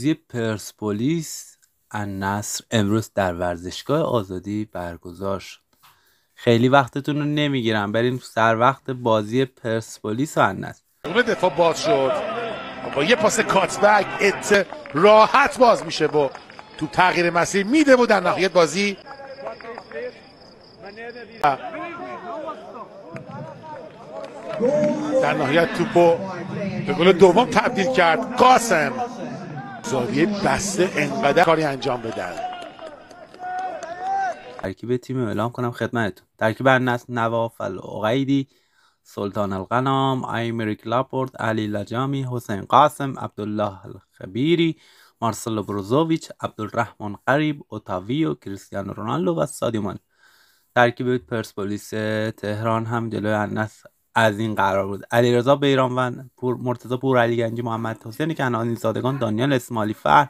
بازی پرسپولیس نصر امروز در ورزشگاه آزادی برگزار شد خیلی وقتتون رو نمیگیرم بریم سر وقت بازی پرسپولیس و النصر دفاع باز شد با یه پاس کاتبک ات راحت باز میشه با تو تغییر مسیر میده و در نهایت بازی در نهایت توپو به گل دوم تبدیل کرد قاسم زاویه بسته انقدر کاری انجام بدن ترکیب تیم اعلام کنم خدمتتون ترکیب نوافل نواف العقیدی سلطان القنام ایمریک لاپورت علی لجامی حسین قاسم عبدالله الخبیری مارسلو بروزوویچ عبدالرحمن قریب اوتاویو کریستیانو رونالدو و سادیومان ترکیب پرسپولیس تهران هم جلوی النصر از این قرار بود علیرضا بیرانوند پور مرتضی پورعلی گنجی محمد حسین کنعانی زادگان دانیال اسماعیلی فر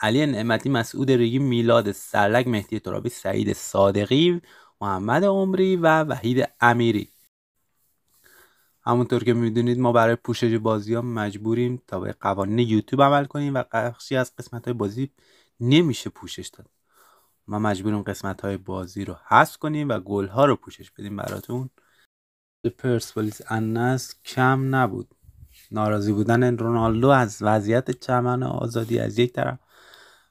علی نعمتی مسعود ریگی میلاد سرلک مهدی ترابی سعید صادقی محمد عمری و وحید امیری همونطور که میدونید ما برای پوشش بازی ها مجبوریم تا به قوانین یوتیوب عمل کنیم و بخشی از قسمت های بازی نمیشه پوشش داد ما مجبوریم قسمت های بازی رو حذف کنیم و گل ها رو پوشش بدیم براتون پرسپولیس انس کم نبود ناراضی بودن رونالدو از وضعیت چمن آزادی از یک طرف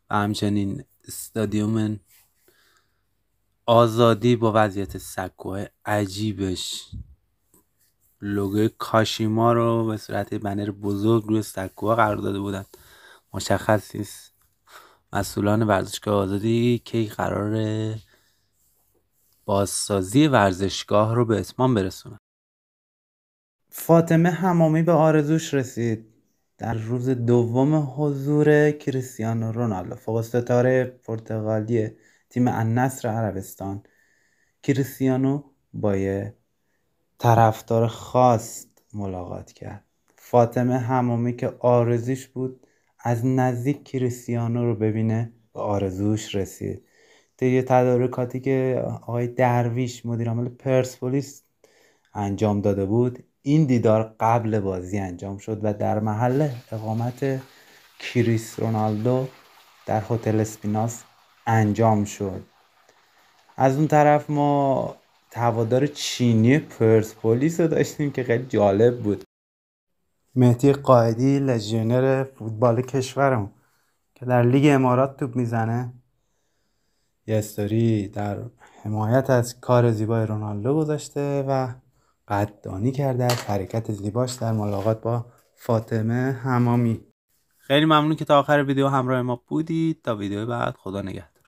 و همچنین استادیوم آزادی با وضعیت سکوه عجیبش لوگوی کاشیما رو به صورت بنر بزرگ روی سکوها قرار داده بودن مشخص نیست مسئولان ورزشگاه آزادی کی قرار بازسازی ورزشگاه رو به اتمام برسونه. فاطمه همامی به آرزوش رسید در روز دوم حضور کریستیانو رونالدو فوق ستاره پرتغالی تیم النصر عربستان کریستیانو با یه طرفدار خاص ملاقات کرد فاطمه همامی که آرزوش بود از نزدیک کریستیانو رو ببینه به آرزوش رسید طی تدارکاتی که آقای درویش مدیر عامل پرسپولیس انجام داده بود این دیدار قبل بازی انجام شد و در محل اقامت کریس رونالدو در هتل اسپیناس انجام شد از اون طرف ما توادار چینی پرسپولیس رو داشتیم که خیلی جالب بود مهدی قائدی لژیونر فوتبال کشورم که در لیگ امارات توپ میزنه یه استوری در حمایت از کار زیبای رونالدو گذاشته و قدردانی کرده از حرکت زیباش در ملاقات با فاطمه همامی خیلی ممنون که تا آخر ویدیو همراه ما بودید تا ویدیو بعد خدا نگهدار